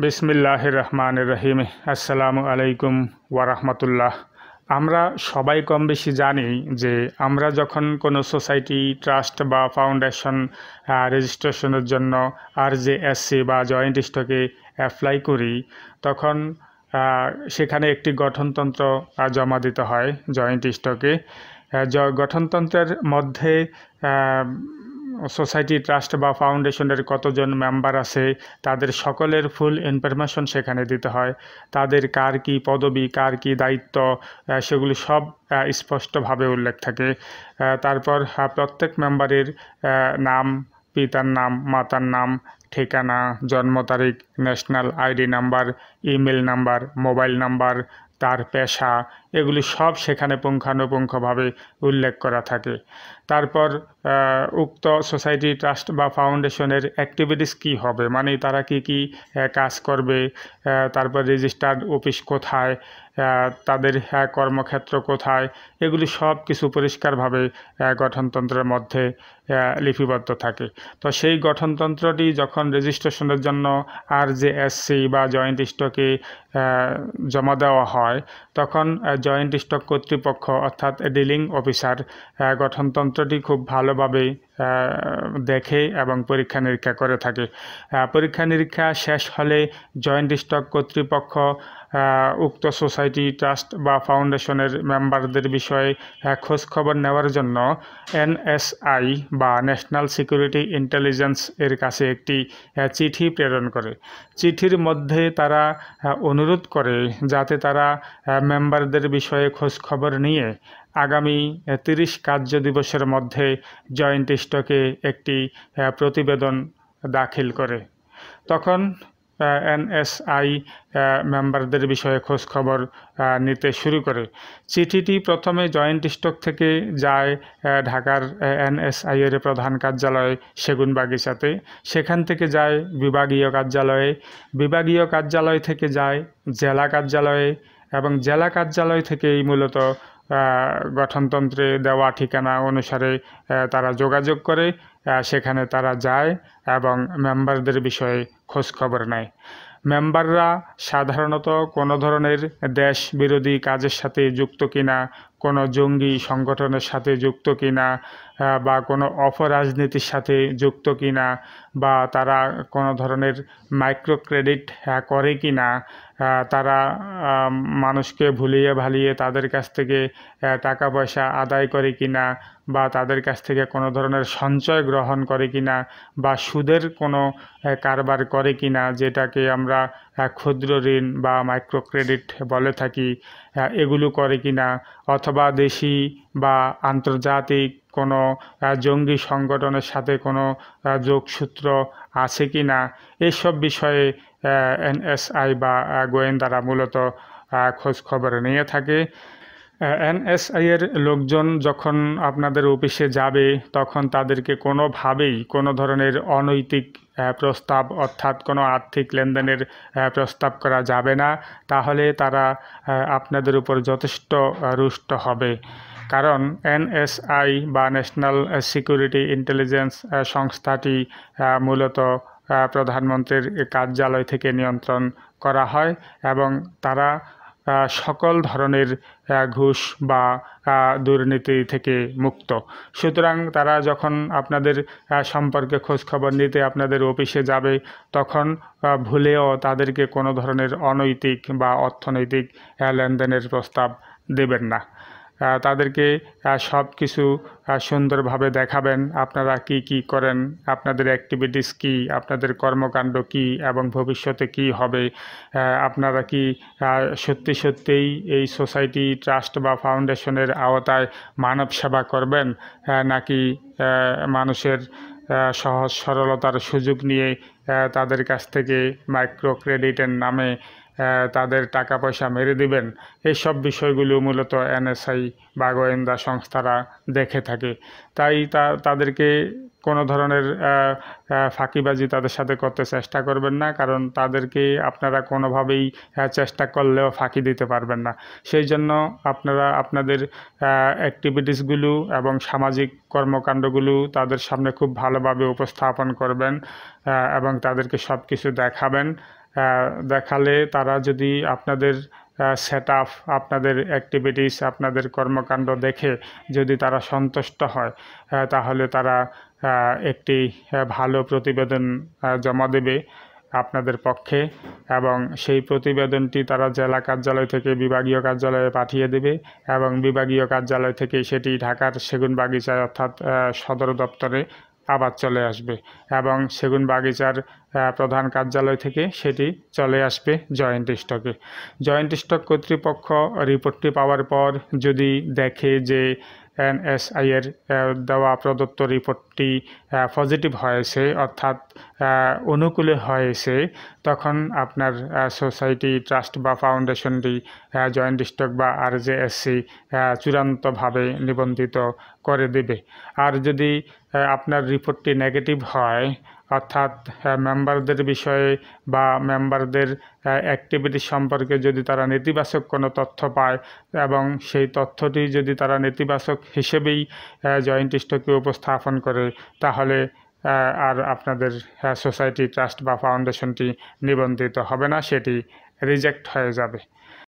বিসমিল্লাহ রহমান রহিম আসসালামু আলাইকুম ওয়ারহমতুল্লাহ আমরা সবাই কম বেশি জানি যে আমরা যখন কোনো সোসাইটি ট্রাস্ট বা ফাউন্ডেশন রেজিস্ট্রেশনের জন্য আর জে এসসি বা জয়েন্ট স্টকে অ্যাপ্লাই করি তখন সেখানে একটি গঠনতন্ত্র জমা দিতে হয় জয়েন্ট স্টকে গঠনতন্ত্রের মধ্যে সোসাইটি ট্রাস্ট বা ফাউন্ডেশনের কতজন মেম্বার আছে তাদের সকলের ফুল ইনফরমেশন সেখানে দিতে হয় তাদের কার কি পদবি কার কি দায়িত্ব সেগুলি সব স্পষ্টভাবে উল্লেখ থাকে তারপর প্রত্যেক মেম্বারের নাম পিতার নাম মাতার নাম ঠিকানা জন্ম তারিখ national ID number email number mobile number তার পেশা এগুলি সব সেখানে পুঙ্খানুপুঙ্খভাবে উল্লেখ করা থাকে তারপর উক্ত সোসাইটি ট্রাস্ট বা ফাউন্ডেশনের অ্যাক্টিভিটিস কি হবে মানে তারা কি কি কাজ করবে তারপর রেজিস্টার্ড অফিস কোথায় তাদের কর্মক্ষেত্র কোথায় এগুলি সব কিছু পরিষ্কারভাবে গঠনতন্ত্রের মধ্যে লিপিবদ্ধ থাকে তো সেই গঠনতন্ত্রটি যখন রেজিস্ট্রেশনের জন্য আর জে এস সি বা জয়েন্ট স্টকে জমা দেওয়া হয় তখন জয়েন্ট স্টক কর্তৃপক্ষ অর্থাৎ ডিলিং অফিসার গঠনতন্ত্রটি খুব ভালোভাবে দেখে এবং পরীক্ষা নিরীক্ষা করে থাকে পরীক্ষা নিরীক্ষা শেষ হলে জয়েন্ট স্টক কর্তৃপক্ষ উক্ত সোসাইটি ট্রাস্ট বা ফাউন্ডেশনের মেম্বারদের বিষয়ে খোঁজখবর নেওয়ার জন্য এনএসআই বা ন্যাশনাল সিকিউরিটি ইন্টেলিজেন্স এর কাছে একটি চিঠি প্রেরণ করে চিঠির মধ্যে তারা অনুরোধ করে যাতে তারা মেম্বারদের বিষয়ে খোঁজখবর নিয়ে আগামী তিরিশ কার্য দিবসের মধ্যে জয়েন্ট স্টকে একটি প্রতিবেদন দাখিল করে তখন এনএসআই মেম্বারদের বিষয়ে খোঁজ খবর নিতে শুরু করে চিঠিটি প্রথমে জয়েন্ট স্টক থেকে যায় ঢাকার এনএসআই এর প্রধান কার্যালয় সেগুনবাগিচাতে সেখান থেকে যায় বিভাগীয় কার্যালয়ে বিভাগীয় কার্যালয় থেকে যায় জেলা কার্যালয়ে এবং জেলা কার্যালয় থেকেই মূলত গঠনতন্ত্রে দেওয়া ঠিকানা অনুসারে তারা যোগাযোগ করে সেখানে তারা যায় এবং মেম্বারদের বিষয়ে খোঁজখবর নেয় মেম্বাররা সাধারণত কোনো ধরনের দেশ বিরোধী কাজের সাথে যুক্ত কিনা কোনো জঙ্গি সংগঠনের সাথে যুক্ত কিনা বা কোনো অপরাজনীতির সাথে যুক্ত কিনা বা তারা কোনো ধরনের মাইক্রো ক্রেডিট করে কিনা তারা মানুষকে ভুলিয়ে ভালিয়ে তাদের কাছ থেকে টাকা পয়সা আদায় করে কিনা বা তাদের কাছ থেকে কোনো ধরনের সঞ্চয় গ্রহণ করে কিনা বা সুদের কোনো কারবার করে কিনা যেটাকে আমরা ক্ষুদ্র ঋণ বা মাইক্রো ক্রেডিট বলে থাকি এগুলো করে কিনা অথবা দেশি বা আন্তর্জাতিক কোনো জঙ্গি সংগঠনের সাথে কোনো যোগসূত্র আছে কি না এইসব বিষয়ে এনএসআই বা গোয়েন্দারা মূলত খোঁজখবর খবর নিয়ে থাকে এনএসআইয়ের লোকজন যখন আপনাদের অফিসে যাবে তখন তাদেরকে কোনোভাবেই কোনো ধরনের অনৈতিক প্রস্তাব অর্থাৎ কোনো আর্থিক লেনদেনের প্রস্তাব করা যাবে না তাহলে তারা আপনাদের উপর যথেষ্ট রুষ্ট হবে কারণ এনএসআই বা ন্যাশনাল সিকিউরিটি ইন্টেলিজেন্স সংস্থাটি মূলত প্রধানমন্ত্রীর কার্যালয় থেকে নিয়ন্ত্রণ করা হয় এবং তারা সকল ধরনের ঘুষ বা দুর্নীতি থেকে মুক্ত সুতরাং তারা যখন আপনাদের সম্পর্কে খোঁজখবর নিতে আপনাদের অফিসে যাবে তখন ভুলেও তাদেরকে কোনো ধরনের অনৈতিক বা অর্থনৈতিক লেনদেনের প্রস্তাব দেবেন না তাদেরকে সব কিছু সুন্দরভাবে দেখাবেন আপনারা কি কি করেন আপনাদের অ্যাক্টিভিটিস কি আপনাদের কর্মকাণ্ড কি এবং ভবিষ্যতে কি হবে আপনারা কি সত্যি সত্যিই এই সোসাইটি ট্রাস্ট বা ফাউন্ডেশনের আওতায় মানব সেবা করবেন নাকি মানুষের সহজ সরলতার সুযোগ নিয়ে তাদের কাছ থেকে মাইক্রো ক্রেডিটের নামে তাদের টাকা পয়সা মেরে দিবেন এইসব বিষয়গুলো মূলত এনএসআই বা গোয়েন্দা সংস্থারা দেখে থাকে তাই তা তাদেরকে কোনো ধরনের ফাঁকিবাজি তাদের সাথে করতে চেষ্টা করবেন না কারণ তাদেরকে আপনারা কোনোভাবেই চেষ্টা করলেও ফাঁকি দিতে পারবেন না সেই জন্য আপনারা আপনাদের অ্যাক্টিভিটিসগুলো এবং সামাজিক কর্মকাণ্ডগুলো তাদের সামনে খুব ভালোভাবে উপস্থাপন করবেন এবং তাদেরকে সব কিছু দেখাবেন দেখালে তারা যদি আপনাদের সেট আপ আপনাদের অ্যাক্টিভিটিস আপনাদের কর্মকাণ্ড দেখে যদি তারা সন্তুষ্ট হয় তাহলে তারা একটি ভালো প্রতিবেদন জমা দেবে আপনাদের পক্ষে এবং সেই প্রতিবেদনটি তারা জেলা কার্যালয় থেকে বিভাগীয় কার্যালয়ে পাঠিয়ে দেবে এবং বিভাগীয় কার্যালয় থেকে সেটি ঢাকার সেগুন বাগিচায় অর্থাৎ সদর দপ্তরে আবার চলে আসবে এবং সেগুন বাগিচার প্রধান কার্যালয় থেকে সেটি চলে আসবে জয়েন্ট স্টকে জয়েন্ট স্টক কর্তৃপক্ষ রিপোর্টটি পাওয়ার পর যদি দেখে যে এনএসআইয়ের দেওয়া প্রদত্ত রিপোর্ট টি পজিটিভ হয়েছে অর্থাৎ অনুকূলে হয়েছে তখন আপনার সোসাইটি ট্রাস্ট বা ফাউন্ডেশনটি জয়েন্ট স্টক বা আর জে এসসি চূড়ান্তভাবে নিবন্ধিত করে দেবে আর যদি আপনার রিপোর্টটি নেগেটিভ হয় অর্থাৎ মেম্বারদের বিষয়ে বা মেম্বারদের অ্যাক্টিভিটি সম্পর্কে যদি তারা নেতিবাচক কোনো তথ্য পায় এবং সেই তথ্যটি যদি তারা নেতিবাচক হিসেবেই জয়েন্ট স্টকে উপস্থাপন করে করে তাহলে আর আপনাদের সোসাইটি ট্রাস্ট বা ফাউন্ডেশনটি নিবন্ধিত হবে না সেটি রিজেক্ট হয়ে যাবে